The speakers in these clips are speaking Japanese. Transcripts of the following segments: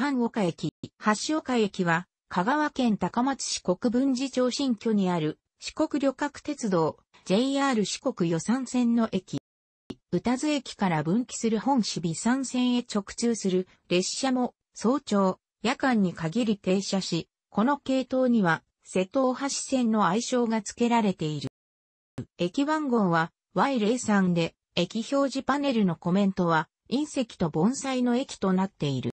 丹岡駅、橋岡駅は、香川県高松市国分寺町新居にある四国旅客鉄道 JR 四国予算線の駅。宇多津駅から分岐する本市美山線へ直通する列車も早朝、夜間に限り停車し、この系統には瀬戸大橋線の愛称が付けられている。駅番号は Y03 で、駅表示パネルのコメントは隕石と盆栽の駅となっている。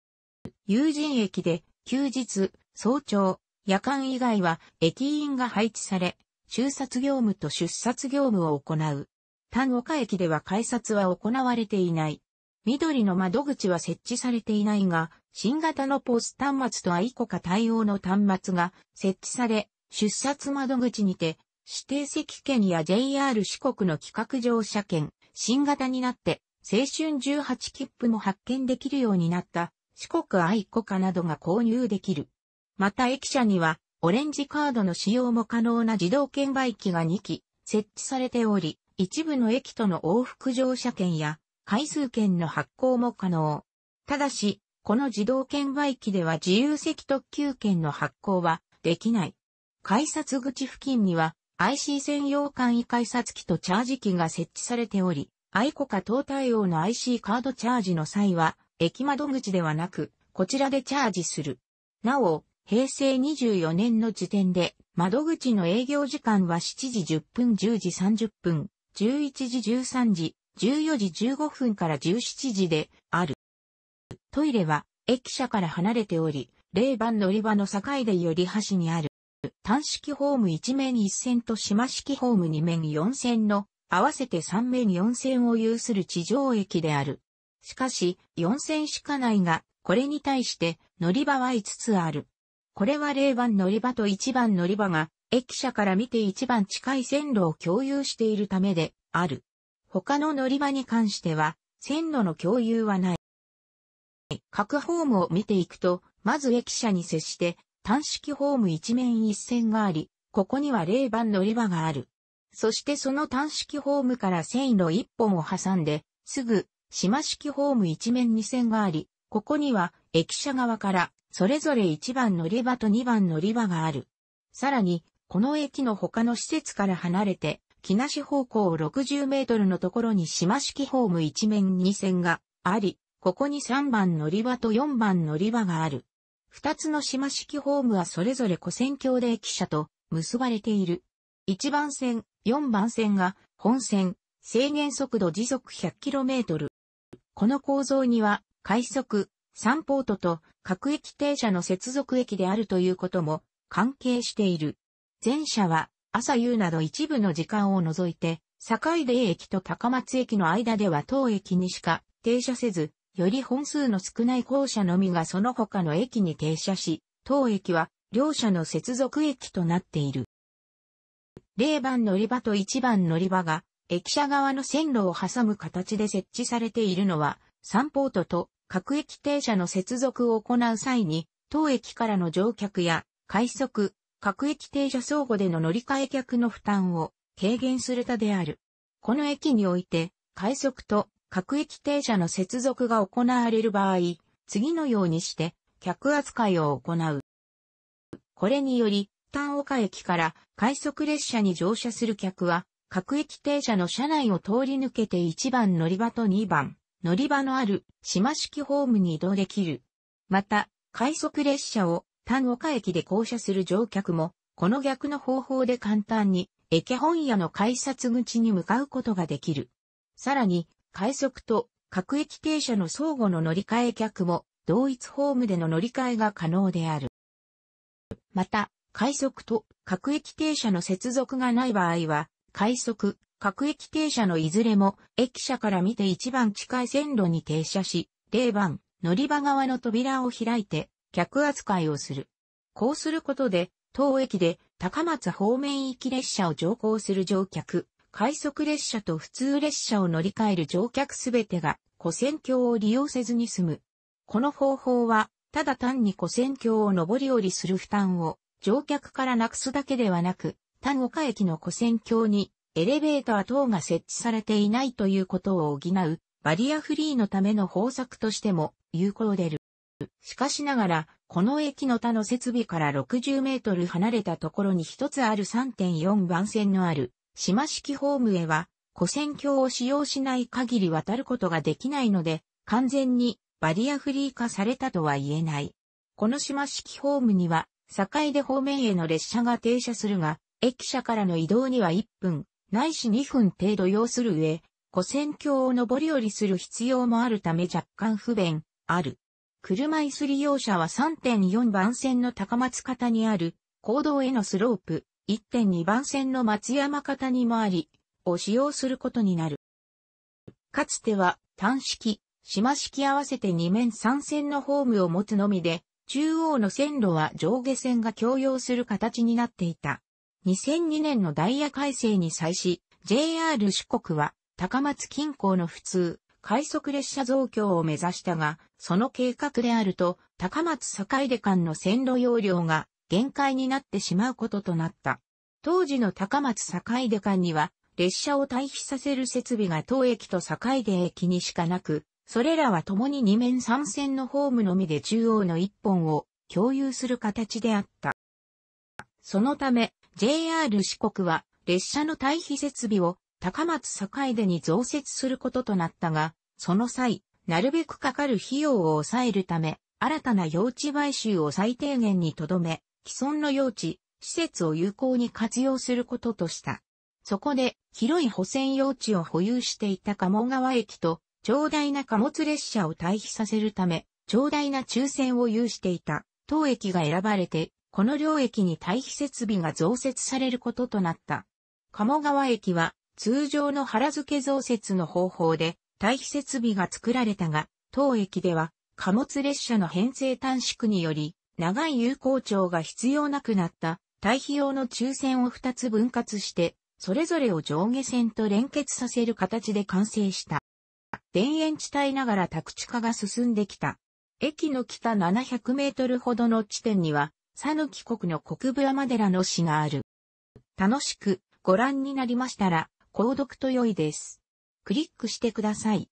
友人駅で、休日、早朝、夜間以外は駅員が配置され、中札業務と出札業務を行う。田岡駅では改札は行われていない。緑の窓口は設置されていないが、新型のポス端末とアイコカ対応の端末が設置され、出札窓口にて、指定席券や JR 四国の企画乗車券、新型になって、青春18切符も発券できるようになった四国愛コカなどが購入できる。また駅舎には、オレンジカードの使用も可能な自動券売機が2機設置されており、一部の駅との往復乗車券や回数券の発行も可能。ただし、この自動券売機では自由席特急券の発行はできない。改札口付近には IC 専用簡易改札機とチャージ機が設置されており、アイコカ等対応の IC カードチャージの際は駅窓口ではなく、こちらでチャージする。なお、平成24年の時点で、窓口の営業時間は7時10分、10時30分、11時13時、14時15分から17時である。トイレは駅舎から離れており、0番乗り場の境でより端にある。単式ホーム1面1線と島式ホーム2面4線の合わせて3面4線を有する地上駅である。しかし、4線しかないが、これに対して乗り場は5つある。これは0番乗り場と1番乗り場が、駅舎から見て一番近い線路を共有しているためである。他の乗り場に関しては、線路の共有はない。各ホームを見ていくと、まず駅舎に接して、単式ホーム一面一線があり、ここには0番乗り場がある。そしてその単式ホームから線路一本を挟んで、すぐ島式ホーム一面二線があり、ここには駅舎側からそれぞれ1番乗り場と2番乗り場がある。さらに、この駅の他の施設から離れて、木梨方向60メートルのところに島式ホーム一面二線があり、ここに3番乗り場と4番乗り場がある。2つの島式ホームはそれぞれ古線橋で駅舎と結ばれている。1番線、4番線が本線、制限速度時速 100km、この構造には、快速、サンポートと各駅停車の接続駅であるということも関係している。前者は朝夕など一部の時間を除いて、境出駅と高松駅の間では当駅にしか停車せず、より本数の少ない校舎のみがその他の駅に停車し、当駅は両者の接続駅となっている。0番乗り場と1番乗り場が駅舎側の線路を挟む形で設置されているのは、サンポートと各駅停車の接続を行う際に、当駅からの乗客や、快速、各駅停車相互での乗り換え客の負担を軽減するたである。この駅において、快速と各駅停車の接続が行われる場合、次のようにして、客扱いを行う。これにより、丹岡駅から快速列車に乗車する客は、各駅停車の車内を通り抜けて1番乗り場と2番乗り場のある島式ホームに移動できる。また、快速列車を単岡駅で降車する乗客も、この逆の方法で簡単に駅本屋の改札口に向かうことができる。さらに、快速と各駅停車の相互の乗り換え客も、同一ホームでの乗り換えが可能である。また、快速と各駅停車の接続がない場合は、快速、各駅停車のいずれも、駅舎から見て一番近い線路に停車し、0番、乗り場側の扉を開いて、客扱いをする。こうすることで、当駅で高松方面行き列車を乗降する乗客、快速列車と普通列車を乗り換える乗客すべてが、古線橋を利用せずに済む。この方法は、ただ単に古線橋を上り下りする負担を、乗客からなくすだけではなく、単岡駅の古線橋にエレベーター等が設置されていないということを補うバリアフリーのための方策としても有効でる。しかしながら、この駅の他の設備から60メートル離れたところに一つある3.4番線のある島式ホームへは、古線橋を使用しない限り渡ることができないので、完全にバリアフリー化されたとは言えない。この島式ホームには、境出方面への列車が停車するが、駅舎からの移動には1分、ないし2分程度要する上、古線橋を上り下りする必要もあるため若干不便、ある。車椅子利用者は3.4番線の高松方にある、公道へのスロープ、1.2番線の松山方にもあり、を使用することになる。かつては、単式、島式合わせて2面3線のホームを持つのみで、中央の線路は上下線が共用する形になっていた。2002年のダイヤ改正に際し、JR 四国は高松近郊の普通、快速列車増強を目指したが、その計画であると、高松坂出間の線路容量が限界になってしまうこととなった。当時の高松坂出間には、列車を退避させる設備が当駅と坂出駅にしかなく、それらは共に2面3線のホームのみで中央の1本を共有する形であった。そのため、JR 四国は列車の退避設備を高松境出に増設することとなったが、その際、なるべくかかる費用を抑えるため、新たな用地買収を最低限にとどめ、既存の用地、施設を有効に活用することとした。そこで、広い保線用地を保有していた鴨川駅と、長大な貨物列車を退避させるため、長大な抽選を有していた、当駅が選ばれて、この両駅に対比設備が増設されることとなった。鴨川駅は通常の原付増設の方法で対比設備が作られたが、当駅では貨物列車の編成短縮により長い有効長が必要なくなった対比用の抽選を2つ分割して、それぞれを上下線と連結させる形で完成した。田園地帯ながら宅地化が進んできた。駅の北700メートルほどの地点には、さぬき国の国部山寺の詩がある。楽しくご覧になりましたら、購読と良いです。クリックしてください。